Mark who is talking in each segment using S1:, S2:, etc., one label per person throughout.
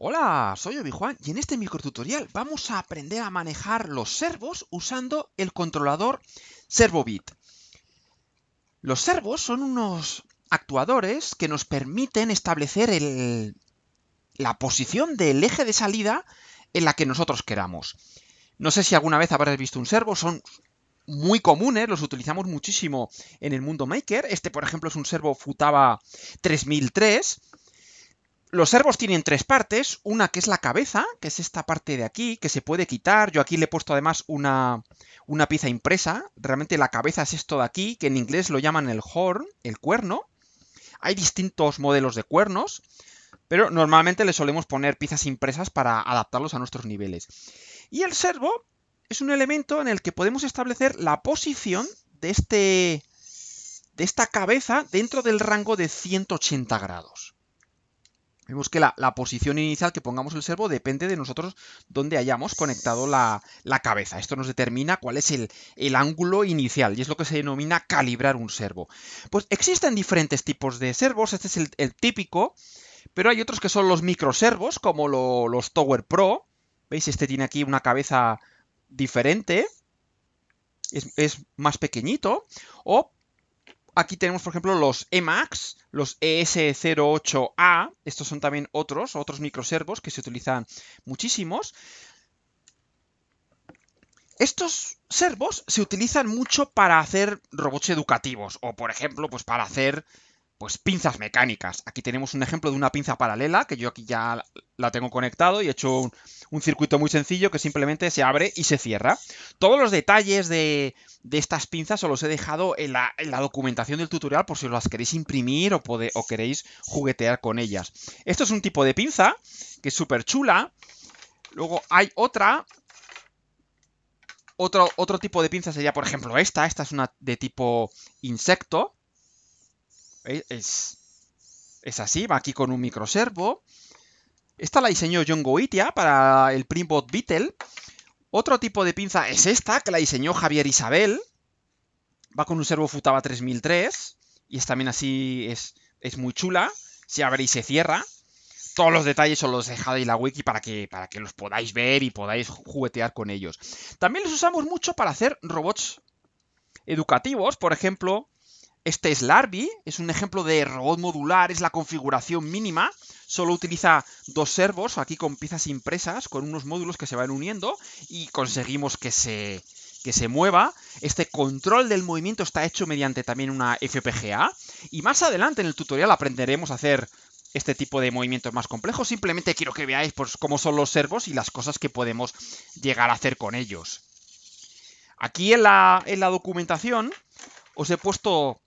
S1: Hola, soy Obi-Juan y en este micro tutorial vamos a aprender a manejar los servos usando el controlador ServoBit. Los servos son unos actuadores que nos permiten establecer la posición del eje de salida en la que nosotros queramos. No sé si alguna vez habrás visto un servo, son muy comunes, los utilizamos muchísimo en el mundo maker. Este, por ejemplo, es un servo Futaba 3003 los servos tienen tres partes, una que es la cabeza, que es esta parte de aquí, que se puede quitar, yo aquí le he puesto además una, una pieza impresa, realmente la cabeza es esto de aquí, que en inglés lo llaman el horn, el cuerno, hay distintos modelos de cuernos, pero normalmente le solemos poner piezas impresas para adaptarlos a nuestros niveles. Y el servo es un elemento en el que podemos establecer la posición de, este, de esta cabeza dentro del rango de 180 grados. Vemos que la, posición inicial que pongamos el servo depende de nosotros donde hayamos conectado la, cabeza. Esto nos determina cuál es el, ángulo inicial y es lo que se denomina calibrar un servo. Pues existen diferentes tipos de servos. Este es el, típico, pero hay otros que son los microservos, como los Tower Pro. ¿Veis? Este tiene aquí una cabeza diferente. Es, es, más pequeñito. O Aquí tenemos, por ejemplo, los EMAX, los ES08A, estos son también otros, otros microservos que se utilizan muchísimos. Estos servos se utilizan mucho para hacer robots educativos o, por ejemplo, pues para hacer pues pinzas mecánicas. Aquí tenemos un ejemplo de una pinza paralela que yo aquí ya la tengo conectado y he hecho un, circuito muy sencillo que simplemente se abre y se cierra. Todos los detalles de, estas pinzas os los he dejado en la, documentación del tutorial por si las queréis imprimir o, o queréis juguetear con ellas. Esto es un tipo de pinza que es súper chula. Luego hay otra otro, otro, tipo de pinza sería, por ejemplo, esta. Esta es una de tipo insecto. Es, es así, va aquí con un microservo. Esta la diseñó John Goitia para el Primbot Beetle. Otro tipo de pinza es esta, que la diseñó Javier Isabel. Va con un servo Futaba 3003. Y es también así, es, es muy chula. Se abre y se cierra. Todos los detalles os los dejado en la wiki para que, para que los podáis ver y podáis juguetear con ellos. También los usamos mucho para hacer robots educativos. Por ejemplo, este es Larby, es un ejemplo de robot modular, es la configuración mínima. Solo utiliza dos servos, aquí con piezas impresas, con unos módulos que se van uniendo y conseguimos que se, se mueva. Este control del movimiento está hecho mediante también una FPGA. Y más adelante en el tutorial aprenderemos a hacer este tipo de movimientos más complejos. Simplemente quiero que veáis pues, cómo son los servos y las cosas que podemos llegar a hacer con ellos. Aquí en la, documentación os he puesto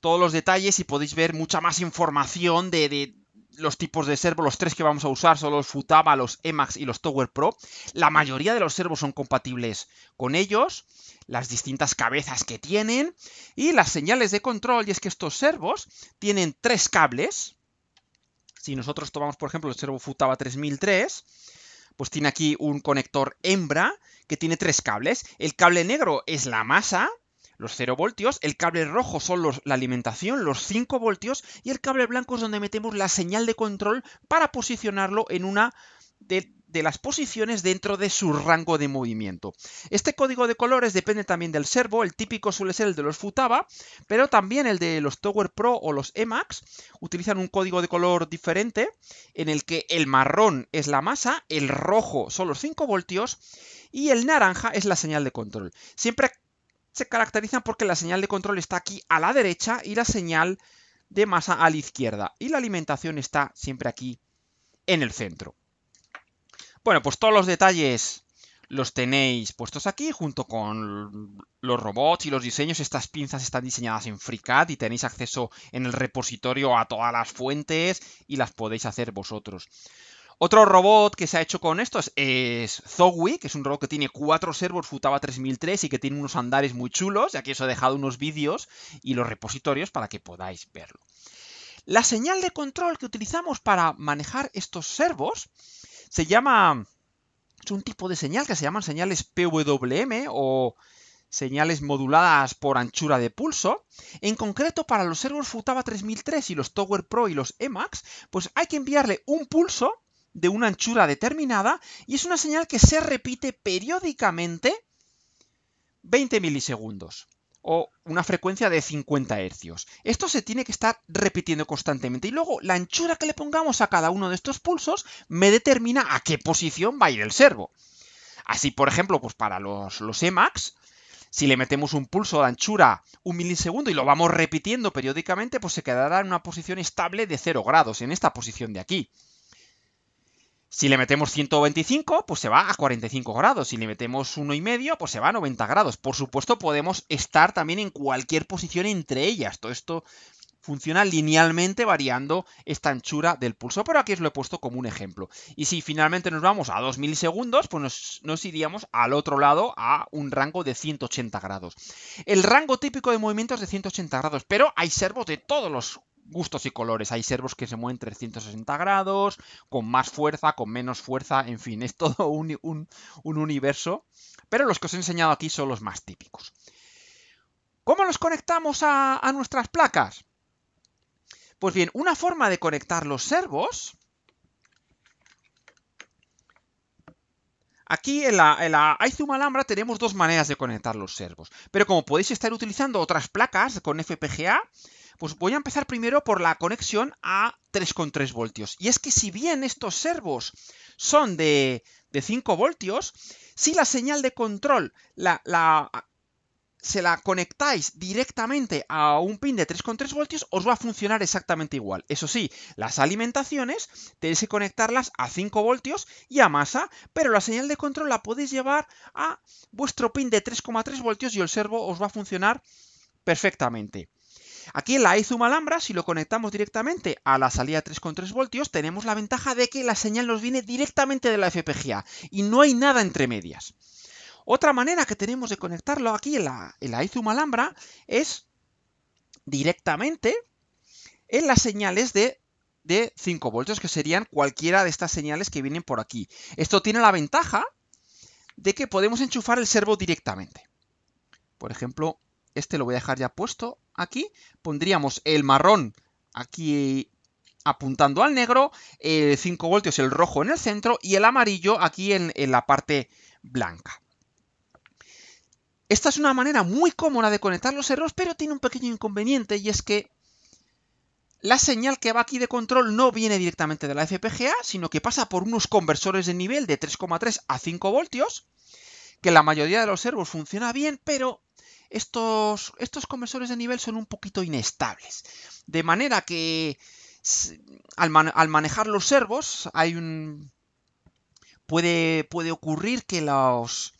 S1: todos los detalles y podéis ver mucha más información de, los tipos de servos, los tres que vamos a usar son los Futaba, los Emacs y los Tower Pro. La mayoría de los servos son compatibles con ellos, las distintas cabezas que tienen y las señales de control. Y es que estos servos tienen tres cables. Si nosotros tomamos, por ejemplo, el servo Futaba 3003, pues tiene aquí un conector hembra que tiene tres cables. El cable negro es la masa, los 0 voltios, el cable rojo son la alimentación, los 5 voltios, y el cable blanco es donde metemos la señal de control para posicionarlo en una de, las posiciones dentro de su rango de movimiento. Este código de colores depende también del servo, el típico suele ser el de los Futaba, pero también el de los Tower Pro o los Emax utilizan un código de color diferente en el que el marrón es la masa, el rojo son los 5 voltios y el naranja es la señal de control. Siempre se caracterizan porque la señal de control está aquí a la derecha y la señal de masa a la izquierda. Y la alimentación está siempre aquí en el centro. Bueno, pues todos los detalles los tenéis puestos aquí junto con los robots y los diseños. Estas pinzas están diseñadas en FreeCAD y tenéis acceso en el repositorio a todas las fuentes y las podéis hacer vosotros. Otro robot que se ha hecho con estos es, Zogui, que es un robot que tiene cuatro servos Futaba 3003 y que tiene unos andares muy chulos. Y aquí os he dejado unos vídeos y los repositorios para que podáis verlo. La señal de control que utilizamos para manejar estos servos se llama... Es un tipo de señal que se llaman señales PWM o señales moduladas por anchura de pulso. En concreto, para los servos Futaba 3003 y los Tower Pro y los Emacs, pues hay que enviarle un pulso de una anchura determinada y es una señal que se repite periódicamente 20 milisegundos o una frecuencia de 50 hercios. Esto se tiene que estar repitiendo constantemente y luego la anchura que le pongamos a cada uno de estos pulsos me determina a qué posición va a ir el servo. Así, por ejemplo, pues para los, los EMAX, si le metemos un pulso de anchura un milisegundo y lo vamos repitiendo periódicamente, pues se quedará en una posición estable de 0 grados, en esta posición de aquí. Si le metemos 125, pues se va a 45 grados. Si le metemos 1,5, pues se va a 90 grados. Por supuesto, podemos estar también en cualquier posición entre ellas. Todo esto funciona linealmente variando esta anchura del pulso, pero aquí os lo he puesto como un ejemplo. Y si finalmente nos vamos a 2000 segundos, pues nos, nos, iríamos al otro lado a un rango de 180 grados. El rango típico de movimiento es de 180 grados, pero hay servos de todos los gustos y colores. Hay servos que se mueven 360 grados, con más fuerza, con menos fuerza, en fin, es todo un, universo. Pero los que os he enseñado aquí son los más típicos. ¿Cómo los conectamos a, nuestras placas? Pues bien, una forma de conectar los servos... Aquí en la, en la Alhambra tenemos dos maneras de conectar los servos, pero como podéis estar utilizando otras placas con FPGA, pues voy a empezar primero por la conexión a 3,3 voltios. Y es que si bien estos servos son de, 5 voltios, si la señal de control se la conectáis directamente a un pin de 3,3 voltios, os va a funcionar exactamente igual. Eso sí, las alimentaciones tenéis que conectarlas a 5 voltios y a masa, pero la señal de control la podéis llevar a vuestro pin de 3,3 voltios y el servo os va a funcionar perfectamente. Aquí en la iZoom Alhambra, si lo conectamos directamente a la salida 3,3 voltios, tenemos la ventaja de que la señal nos viene directamente de la FPGA y no hay nada entre medias. Otra manera que tenemos de conectarlo aquí en la, en la es directamente en las señales de de 5 voltios, que serían cualquiera de estas señales que vienen por aquí. Esto tiene la ventaja de que podemos enchufar el servo directamente. Por ejemplo, este lo voy a dejar ya puesto aquí. Pondríamos el marrón aquí apuntando al negro, 5 voltios el rojo en el centro y el amarillo aquí en, la parte blanca. Esta es una manera muy cómoda de conectar los servos, pero tiene un pequeño inconveniente y es que la señal que va aquí de control no viene directamente de la FPGA, sino que pasa por unos conversores de nivel de 3,3 a 5 voltios, que la mayoría de los servos funciona bien, pero estos, estos conversores de nivel son un poquito inestables. De manera que al, manejar los servos hay un... Puede, puede ocurrir que los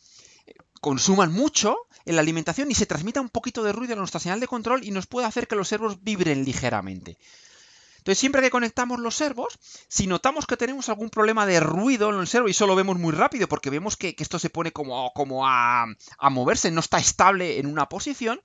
S1: eh, consuman mucho en la alimentación y se transmita un poquito de ruido en nuestra señal de control y nos puede hacer que los servos vibren ligeramente. Entonces, siempre que conectamos los servos, si notamos que tenemos algún problema de ruido en el servo y lo vemos muy rápido porque vemos que, esto se pone como, como a, moverse, no está estable en una posición,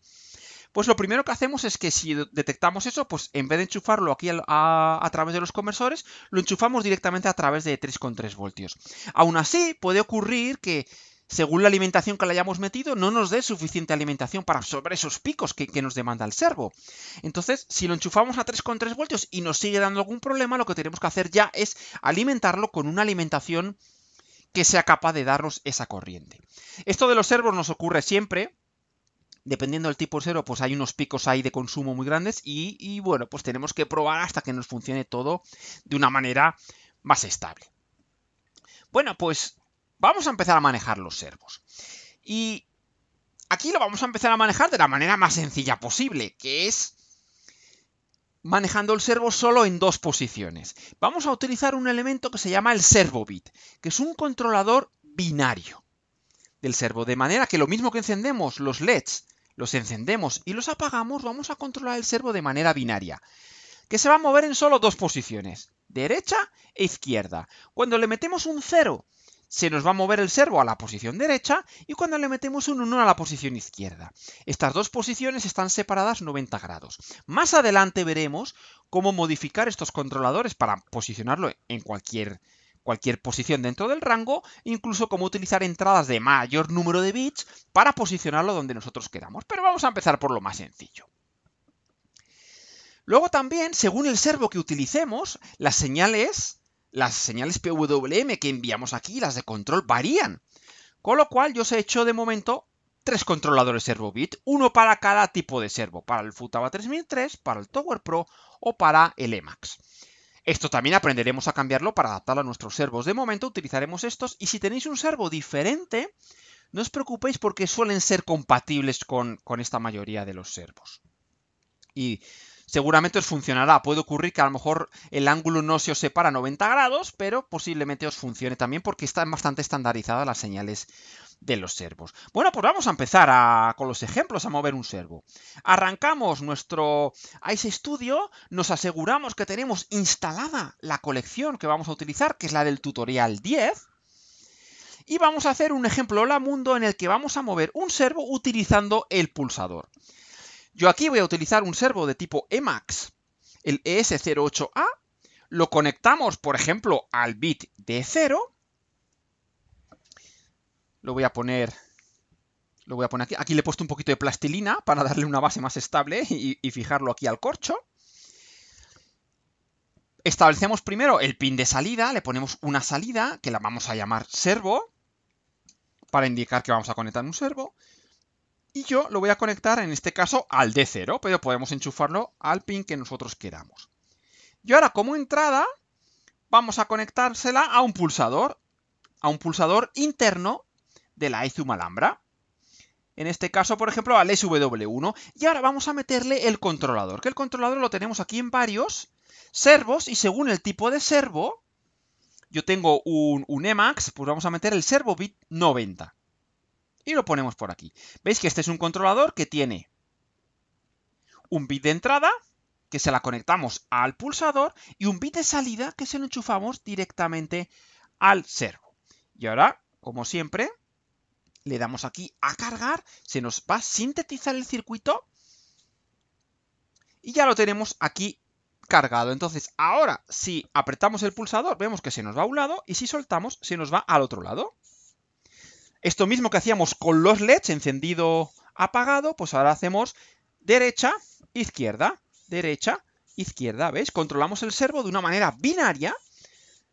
S1: pues lo primero que hacemos es que si detectamos eso, pues en vez de enchufarlo aquí a, a través de los conversores, lo enchufamos directamente a través de 3,3 voltios. Aún así, puede ocurrir que según la alimentación que le hayamos metido, no nos dé suficiente alimentación para absorber esos picos que, nos demanda el servo. Entonces, si lo enchufamos a 3,3 voltios y nos sigue dando algún problema, lo que tenemos que hacer ya es alimentarlo con una alimentación que sea capaz de darnos esa corriente. Esto de los servos nos ocurre siempre, dependiendo del tipo de servo, pues hay unos picos ahí de consumo muy grandes y, y, bueno, pues tenemos que probar hasta que nos funcione todo de una manera más estable. Bueno, pues vamos a empezar a manejar los servos. Y aquí lo vamos a empezar a manejar de la manera más sencilla posible, que es manejando el servo solo en dos posiciones. Vamos a utilizar un elemento que se llama el servo bit, que es un controlador binario del servo, de manera que lo mismo que encendemos los LEDs, los encendemos y los apagamos, vamos a controlar el servo de manera binaria, que se va a mover en solo dos posiciones, derecha e izquierda. Cuando le metemos un cero, se nos va a mover el servo a la posición derecha y cuando le metemos un 1 a la posición izquierda. Estas dos posiciones están separadas 90 grados. Más adelante veremos cómo modificar estos controladores para posicionarlo en cualquier, cualquier posición dentro del rango, incluso cómo utilizar entradas de mayor número de bits para posicionarlo donde nosotros queramos. Pero vamos a empezar por lo más sencillo. Luego también, según el servo que utilicemos, las señales las señales PWM que enviamos aquí, las de control, varían. Con lo cual yo os he hecho de momento tres controladores ServoBit, uno para cada tipo de servo, para el Futaba 3003, para el Tower Pro o para el Emacs. Esto también aprenderemos a cambiarlo para adaptarlo a nuestros servos. De momento utilizaremos estos y si tenéis un servo diferente, no os preocupéis porque suelen ser compatibles con, con esta mayoría de los servos. Y seguramente os funcionará. Puede ocurrir que a lo mejor el ángulo no se os separa 90 grados, pero posiblemente os funcione también porque están bastante estandarizadas las señales de los servos. Bueno, pues vamos a empezar con los ejemplos a mover un servo. Arrancamos nuestro Ice Studio, nos aseguramos que tenemos instalada la colección que vamos a utilizar, que es la del tutorial 10. Y vamos a hacer un ejemplo hola mundo en el que vamos a mover un servo utilizando el pulsador. Yo aquí voy a utilizar un servo de tipo EMAX, el ES08A, lo conectamos, por ejemplo, al bit de 0, lo voy a poner lo voy a poner aquí. Aquí le he puesto un poquito de plastilina para darle una base más estable y, fijarlo aquí al corcho. Establecemos primero el pin de salida, le ponemos una salida que la vamos a llamar servo, para indicar que vamos a conectar un servo. Y yo lo voy a conectar, en este caso, al D0, pero podemos enchufarlo al pin que nosotros queramos. Y ahora, como entrada, vamos a conectársela a un pulsador, a un pulsador interno de la Izu Alhambra. En este caso, por ejemplo, al SW1. Y ahora vamos a meterle el controlador, que el controlador lo tenemos aquí en varios servos, y según el tipo de servo, yo tengo un, un, Emacs, pues vamos a meter el servo bit 90 y lo ponemos por aquí. Veis que este es un controlador que tiene un bit de entrada que se la conectamos al pulsador y un bit de salida que se lo enchufamos directamente al servo. Y ahora, como siempre, le damos aquí a cargar, se nos va a sintetizar el circuito y ya lo tenemos aquí cargado. Entonces, ahora, si apretamos el pulsador, vemos que se nos va a un lado y si soltamos, se nos va al otro lado. Esto mismo que hacíamos con los LEDs, encendido, apagado, pues ahora hacemos derecha, izquierda, derecha, izquierda, ¿veis? Controlamos el servo de una manera binaria,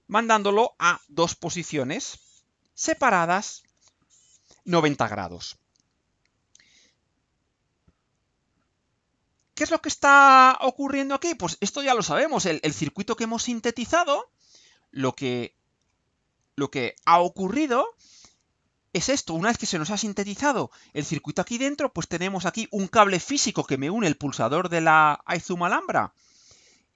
S1: mandándolo a dos posiciones separadas 90 grados. ¿Qué es lo que está ocurriendo aquí? Pues esto ya lo sabemos, el, circuito que hemos sintetizado, lo que, lo que ha ocurrido es esto. Una vez que se nos ha sintetizado el circuito aquí dentro, pues tenemos aquí un cable físico que me une el pulsador de la iZoom Alhambra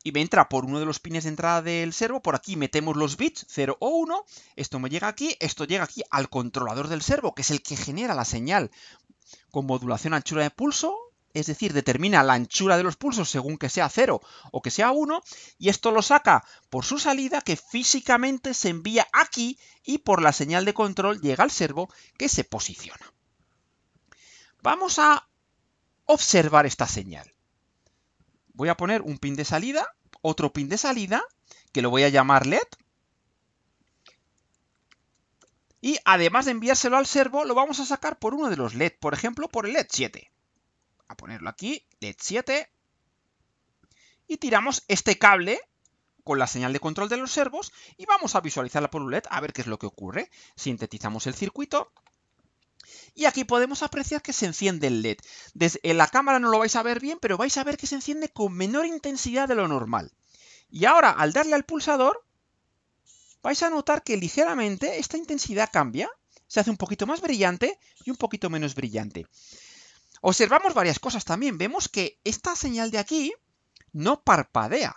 S1: y me entra por uno de los pines de entrada del servo. Por aquí metemos los bits 0 o 1. Esto me llega aquí, esto llega aquí al controlador del servo, que es el que genera la señal con modulación anchura de pulso es decir, determina la anchura de los pulsos según que sea 0 o que sea 1, y esto lo saca por su salida que físicamente se envía aquí y por la señal de control llega al servo que se posiciona. Vamos a observar esta señal. Voy a poner un pin de salida, otro pin de salida, que lo voy a llamar LED, y además de enviárselo al servo, lo vamos a sacar por uno de los LED, por ejemplo, por el LED 7 a ponerlo aquí, LED 7, y tiramos este cable con la señal de control de los servos y vamos a visualizarla por un LED a ver qué es lo que ocurre. Sintetizamos el circuito y aquí podemos apreciar que se enciende el LED. Desde la cámara no lo vais a ver bien, pero vais a ver que se enciende con menor intensidad de lo normal. Y ahora, al darle al pulsador, vais a notar que ligeramente esta intensidad cambia, se hace un poquito más brillante y un poquito menos brillante observamos varias cosas también. Vemos que esta señal de aquí no parpadea.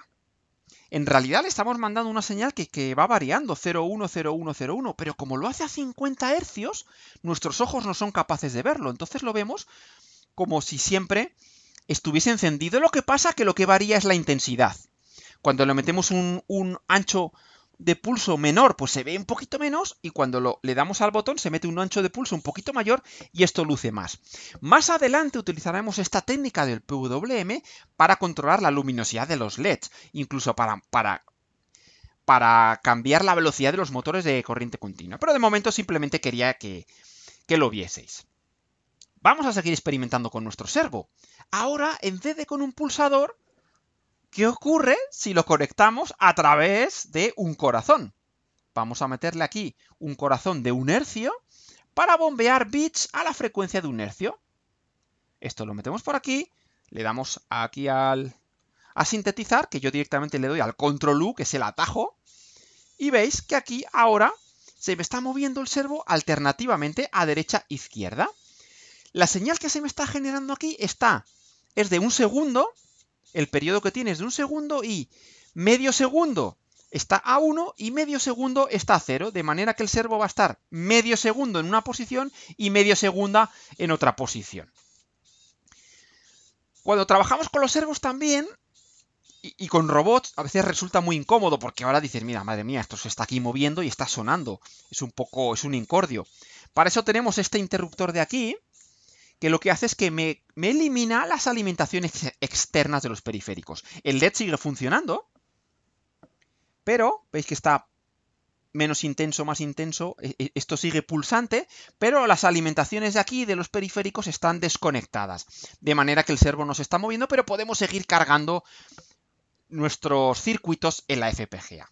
S1: En realidad le estamos mandando una señal que, va variando, 010101, pero como lo hace a 50 Hz, nuestros ojos no son capaces de verlo. Entonces lo vemos como si siempre estuviese encendido. Lo que pasa que lo que varía es la intensidad. Cuando le metemos un, un ancho de pulso menor, pues se ve un poquito menos y cuando lo, le damos al botón se mete un ancho de pulso un poquito mayor y esto luce más. Más adelante utilizaremos esta técnica del PWM para controlar la luminosidad de los LEDs, incluso para, para para cambiar la velocidad de los motores de corriente continua. Pero de momento simplemente quería que, que, lo vieseis. Vamos a seguir experimentando con nuestro servo. Ahora, en vez de con un pulsador, ¿Qué ocurre si lo conectamos a través de un corazón? Vamos a meterle aquí un corazón de un hercio para bombear bits a la frecuencia de un hercio. Esto lo metemos por aquí, le damos aquí al, a sintetizar, que yo directamente le doy al control U, que es el atajo, y veis que aquí ahora se me está moviendo el servo alternativamente a derecha e izquierda. La señal que se me está generando aquí está, es de un segundo, el periodo que tienes de un segundo y medio segundo está a 1 y medio segundo está a cero. de manera que el servo va a estar medio segundo en una posición y medio segunda en otra posición. Cuando trabajamos con los servos también y, y, con robots, a veces resulta muy incómodo porque ahora dices, mira, madre mía, esto se está aquí moviendo y está sonando. Es un poco, es un incordio. Para eso tenemos este interruptor de aquí, que lo que hace es que me, elimina las alimentaciones externas de los periféricos. El LED e sigue funcionando, pero veis que está menos intenso, más intenso, e, e, esto sigue pulsante, pero las alimentaciones de aquí, de los periféricos, están desconectadas. De manera que el servo no se está moviendo, pero podemos seguir cargando nuestros circuitos en la FPGA.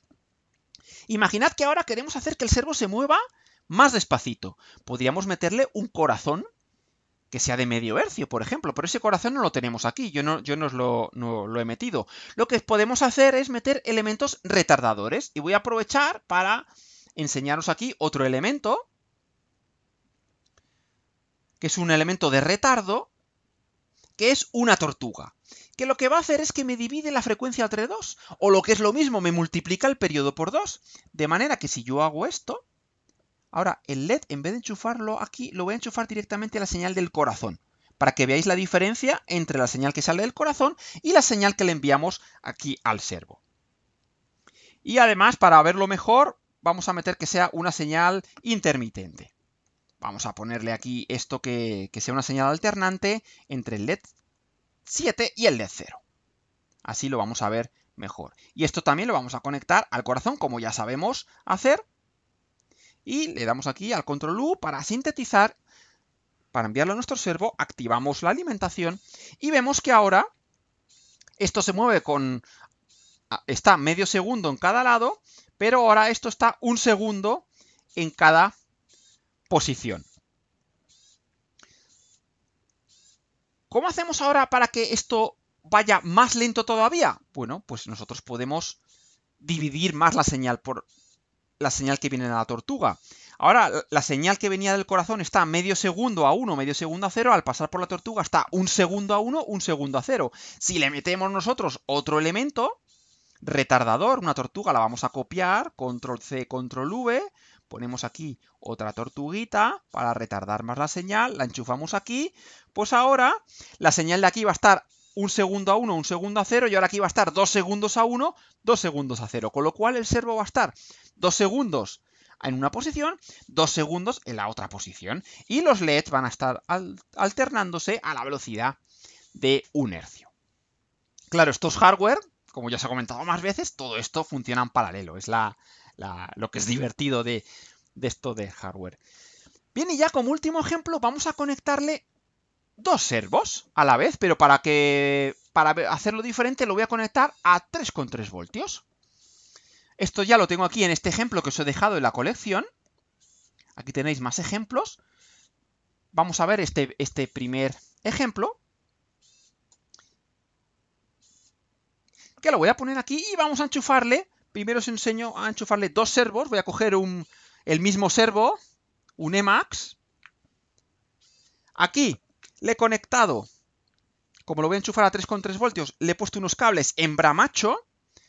S1: Imaginad que ahora queremos hacer que el servo se mueva más despacito. Podríamos meterle un corazón que sea de medio hercio, por ejemplo, pero ese corazón no lo tenemos aquí, yo no, yo lo, he metido. Lo que podemos hacer es meter elementos retardadores y voy a aprovechar para enseñaros aquí otro elemento, que es un elemento de retardo, que es una tortuga, que lo que va a hacer es que me divide la frecuencia entre dos, o lo que es lo mismo, me multiplica el periodo por dos, de manera que si yo hago esto, Ahora, el LED, en vez de enchufarlo aquí, lo voy a enchufar directamente a la señal del corazón, para que veáis la diferencia entre la señal que sale del corazón y la señal que le enviamos aquí al servo. Y además, para verlo mejor, vamos a meter que sea una señal intermitente. Vamos a ponerle aquí esto que, sea una señal alternante entre el LED 7 y el LED 0. Así lo vamos a ver mejor. Y esto también lo vamos a conectar al corazón, como ya sabemos hacer, y le damos aquí al control U para sintetizar, para enviarlo a nuestro servo, activamos la alimentación y vemos que ahora esto se mueve con... está medio segundo en cada lado, pero ahora esto está un segundo en cada posición. ¿Cómo hacemos ahora para que esto vaya más lento todavía? Bueno, pues nosotros podemos dividir más la señal por la señal que viene de la tortuga. Ahora, la señal que venía del corazón está medio segundo a uno medio segundo a cero al pasar por la tortuga está un segundo a uno un segundo a cero Si le metemos nosotros otro elemento, retardador, una tortuga, la vamos a copiar, control C, control V, ponemos aquí otra tortuguita para retardar más la señal, la enchufamos aquí, pues ahora la señal de aquí va a estar un segundo a uno, un segundo a cero, y ahora aquí va a estar dos segundos a uno, dos segundos a cero. Con lo cual el servo va a estar dos segundos en una posición, dos segundos en la otra posición. Y los LEDs van a estar alternándose a la velocidad de un hercio. Claro, estos hardware, como ya se ha comentado más veces, todo esto funciona en paralelo. Es lo que es divertido de, de esto de hardware. Bien, y ya como último ejemplo vamos a conectarle dos servos a la vez, pero para que para hacerlo diferente lo voy a conectar a 3,3 voltios. Esto ya lo tengo aquí en este ejemplo que os he dejado en la colección. Aquí tenéis más ejemplos. Vamos a ver este, este primer ejemplo. Que lo voy a poner aquí y vamos a enchufarle. Primero os enseño a enchufarle dos servos. Voy a coger un, el mismo servo, un EMAX. Aquí le he conectado, como lo voy a enchufar a 3,3 voltios, le he puesto unos cables hembra-macho,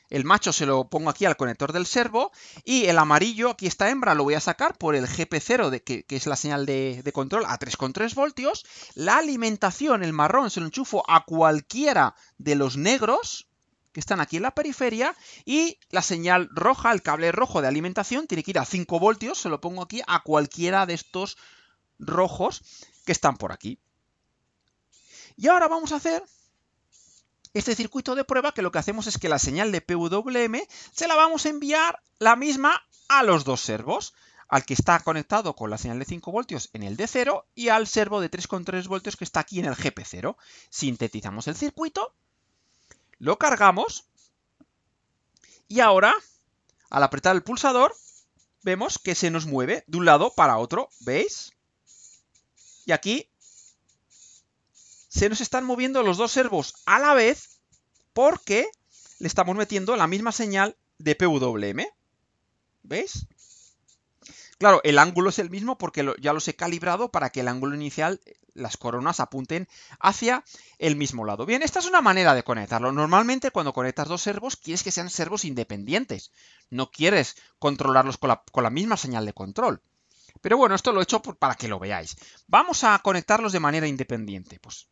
S1: El macho se lo pongo aquí al conector del servo y el amarillo, aquí está hembra, lo voy a sacar por el GP0, de, que, es la señal de, de control, a 3,3 voltios. La alimentación, el marrón, se lo enchufo a cualquiera de los negros, que están aquí en la periferia y la señal roja, el cable rojo de alimentación, tiene que ir a 5 voltios, se lo pongo aquí a cualquiera de estos rojos que están por aquí. Y ahora vamos a hacer este circuito de prueba que lo que hacemos es que la señal de PWM se la vamos a enviar la misma a los dos servos, al que está conectado con la señal de 5 voltios en el D0 y al servo de 3,3 voltios que está aquí en el GP0. Sintetizamos el circuito, lo cargamos y ahora al apretar el pulsador vemos que se nos mueve de un lado para otro, ¿veis? Y aquí se nos están moviendo los dos servos a la vez porque le estamos metiendo la misma señal de PWM. ¿Veis? Claro, el ángulo es el mismo porque ya los he calibrado para que el ángulo inicial, las coronas apunten hacia el mismo lado. Bien, esta es una manera de conectarlo. Normalmente cuando conectas dos servos quieres que sean servos independientes. No quieres controlarlos con la, misma señal de control. Pero bueno, esto lo he hecho para que lo veáis. Vamos a conectarlos de manera independiente. Pues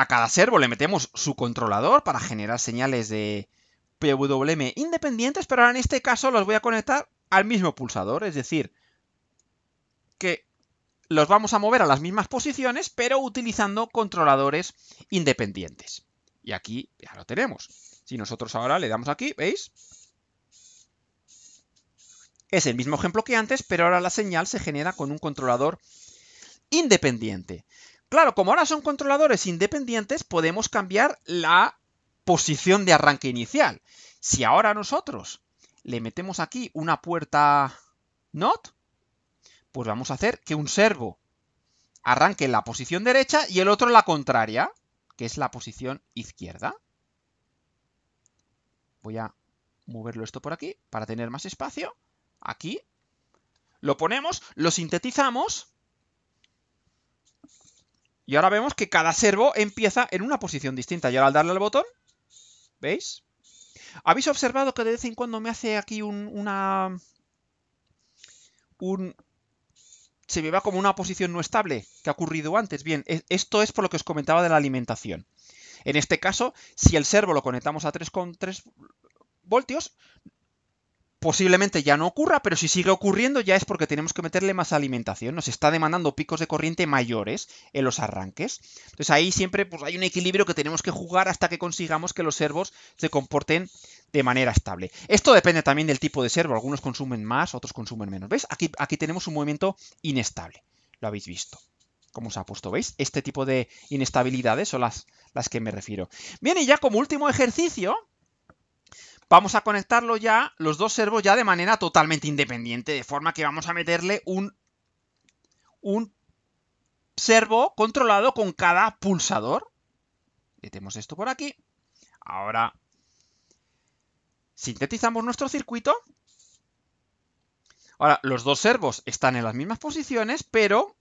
S1: a cada servo le metemos su controlador para generar señales de PWM independientes, pero ahora en este caso los voy a conectar al mismo pulsador, es decir, que los vamos a mover a las mismas posiciones, pero utilizando controladores independientes. Y aquí ya lo tenemos. Si nosotros ahora le damos aquí, ¿veis? Es el mismo ejemplo que antes, pero ahora la señal se genera con un controlador independiente. Claro, como ahora son controladores independientes, podemos cambiar la posición de arranque inicial. Si ahora nosotros le metemos aquí una puerta NOT, pues vamos a hacer que un servo arranque en la posición derecha y el otro en la contraria, que es la posición izquierda. Voy a moverlo esto por aquí para tener más espacio. Aquí. Lo ponemos, lo sintetizamos y ahora vemos que cada servo empieza en una posición distinta. Y ahora al darle al botón, ¿veis? ¿Habéis observado que de vez en cuando me hace aquí un, una... Se me va como una posición no estable, que ha ocurrido antes. Bien, e, esto es por lo que os comentaba de la alimentación. En este caso, si el servo lo conectamos a 3,3 voltios, posiblemente ya no ocurra, pero si sigue ocurriendo ya es porque tenemos que meterle más alimentación, nos está demandando picos de corriente mayores en los arranques. Entonces ahí siempre pues, hay un equilibrio que tenemos que jugar hasta que consigamos que los servos se comporten de manera estable. Esto depende también del tipo de servo, algunos consumen más, otros consumen menos. ¿Veis? Aquí, aquí tenemos un movimiento inestable, lo habéis visto. Como se ha puesto, ¿veis? Este tipo de inestabilidades son las, las que me refiero. Bien, y ya como último ejercicio, vamos a conectarlo ya, los dos servos ya de manera totalmente independiente, de forma que vamos a meterle un, un servo controlado con cada pulsador. Metemos esto por aquí. Ahora sintetizamos nuestro circuito. Ahora, los dos servos están en las mismas posiciones, pero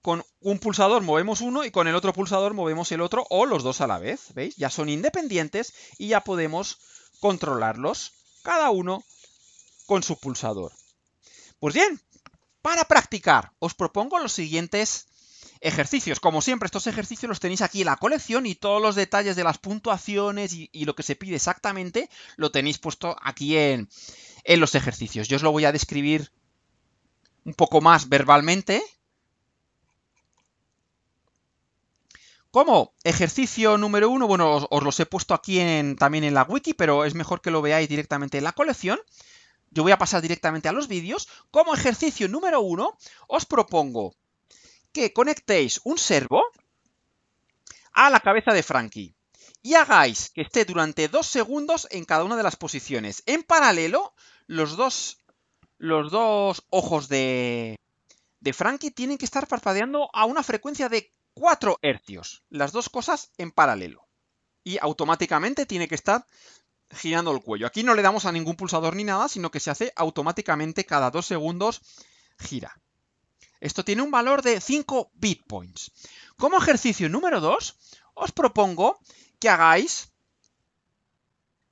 S1: con un pulsador movemos uno y con el otro pulsador movemos el otro o los dos a la vez. ¿Veis? Ya son independientes y ya podemos controlarlos, cada uno con su pulsador. Pues bien, para practicar os propongo los siguientes ejercicios. Como siempre, estos ejercicios los tenéis aquí en la colección y todos los detalles de las puntuaciones y, lo que se pide exactamente lo tenéis puesto aquí en los ejercicios. Yo os lo voy a describir un poco más verbalmente Como Ejercicio número uno, bueno, os, los he puesto aquí también en la wiki, pero es mejor que lo veáis directamente en la colección. Yo voy a pasar directamente a los vídeos. Como ejercicio número uno, os propongo que conectéis un servo a la cabeza de Frankie y hagáis que esté durante dos segundos en cada una de las posiciones. En paralelo, los dos, los dos ojos de, de Frankie tienen que estar parpadeando a una frecuencia de 4 hercios, las dos cosas en paralelo. Y automáticamente tiene que estar girando el cuello. Aquí no le damos a ningún pulsador ni nada, sino que se hace automáticamente cada 2 segundos gira. Esto tiene un valor de 5 points. Como ejercicio número 2, os propongo que hagáis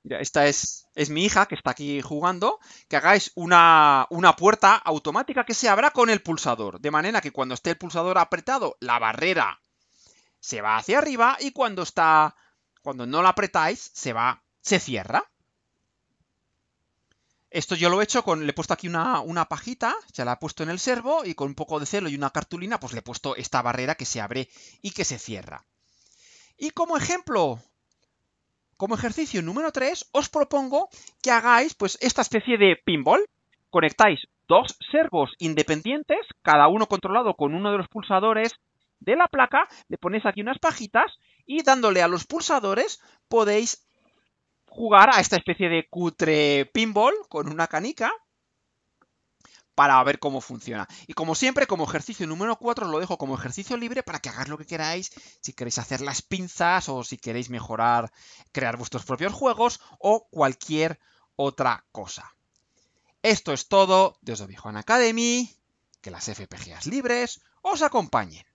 S1: esta es, es mi hija que está aquí jugando, que hagáis una, puerta automática que se abra con el pulsador, de manera que cuando esté el pulsador apretado, la barrera se va hacia arriba y cuando está cuando no la apretáis se va se cierra. Esto yo lo he hecho con le he puesto aquí una, una pajita, se la he puesto en el servo y con un poco de celo y una cartulina pues le he puesto esta barrera que se abre y que se cierra. Y como ejemplo como ejercicio número 3, os propongo que hagáis pues esta especie de pinball. Conectáis dos servos independientes, cada uno controlado con uno de los pulsadores de la placa, le ponéis aquí unas pajitas y dándole a los pulsadores podéis jugar a esta especie de cutre pinball con una canica para ver cómo funciona. Y como siempre, como ejercicio número 4, os lo dejo como ejercicio libre para que hagáis lo que queráis, si queréis hacer las pinzas o si queréis mejorar, crear vuestros propios juegos o cualquier otra cosa. Esto es todo desde Obi Academy, que las FPGAs libres os acompañen.